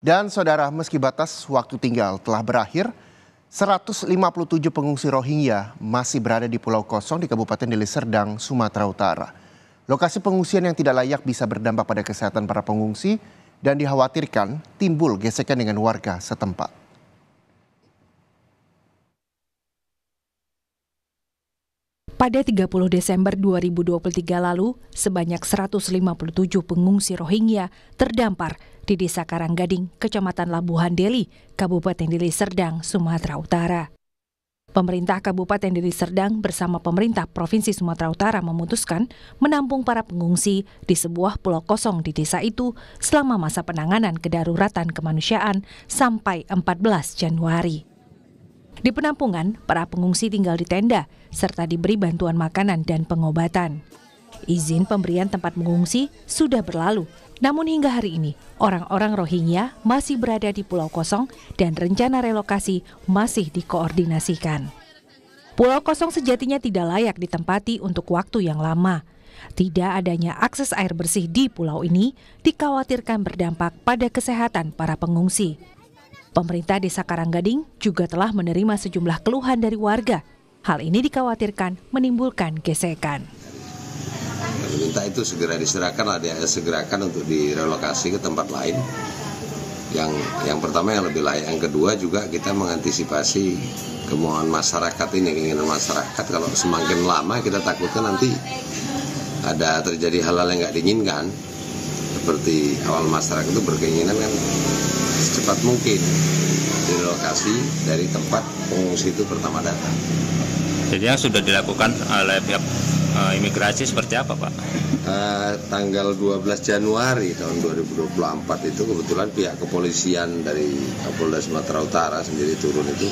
Dan saudara, meski batas waktu tinggal telah berakhir, 157 pengungsi Rohingya masih berada di pulau kosong di Kabupaten Deli Serdang, Sumatera Utara. Lokasi pengungsian yang tidak layak bisa berdampak pada kesehatan para pengungsi dan dikhawatirkan timbul gesekan dengan warga setempat. Pada 30 Desember 2023 lalu, sebanyak 157 pengungsi Rohingya terdampar di Desa Karanggading, Kecamatan Labuhan Deli, Kabupaten Deli Serdang, Sumatera Utara. Pemerintah Kabupaten Deli Serdang bersama pemerintah Provinsi Sumatera Utara memutuskan menampung para pengungsi di sebuah pulau kosong di desa itu selama masa penanganan kedaruratan kemanusiaan sampai 14 Januari. Di penampungan, para pengungsi tinggal di tenda, serta diberi bantuan makanan dan pengobatan. Izin pemberian tempat mengungsi sudah berlalu, namun hingga hari ini, orang-orang Rohingya masih berada di pulau kosong dan rencana relokasi masih dikoordinasikan. Pulau kosong sejatinya tidak layak ditempati untuk waktu yang lama. Tidak adanya akses air bersih di pulau ini dikhawatirkan berdampak pada kesehatan para pengungsi. Pemerintah Desa Karanggading juga telah menerima sejumlah keluhan dari warga. Hal ini dikhawatirkan menimbulkan gesekan. Minta itu segera diserahkan ada segerakan untuk direlokasi ke tempat lain. Yang yang pertama yang lebih layak, yang kedua juga kita mengantisipasi kemauan masyarakat ini, keinginan masyarakat. Kalau semakin lama kita takutkan nanti ada terjadi hal-hal yang nggak diinginkan, seperti awal masyarakat itu berkeinginan kan secepat mungkin direlokasi dari tempat pengungsi itu pertama datang. Jadi yang sudah dilakukan eh, oleh pihak uh, imigrasi seperti apa Pak? Uh, tanggal 12 Januari tahun 2024 itu kebetulan pihak kepolisian dari Kapolda Sumatera Utara sendiri turun itu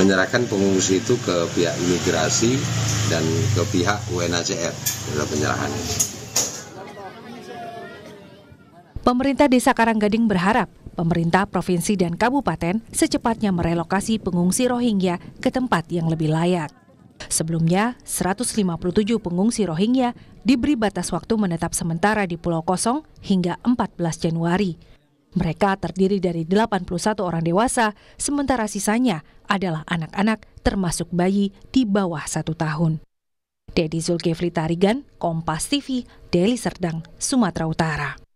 menyerahkan pengungsi itu ke pihak imigrasi dan ke pihak UNHCR dalam penyerahannya. Pemerintah Desa Karanggading berharap pemerintah provinsi dan kabupaten secepatnya merelokasi pengungsi Rohingya ke tempat yang lebih layak. Sebelumnya, 157 pengungsi Rohingya diberi batas waktu menetap sementara di Pulau Kosong hingga 14 Januari. Mereka terdiri dari 81 orang dewasa, sementara sisanya adalah anak-anak termasuk bayi di bawah satu tahun. Dedi Zulkifli Tarigan, Kompas TV, Deli Serdang, Sumatera Utara.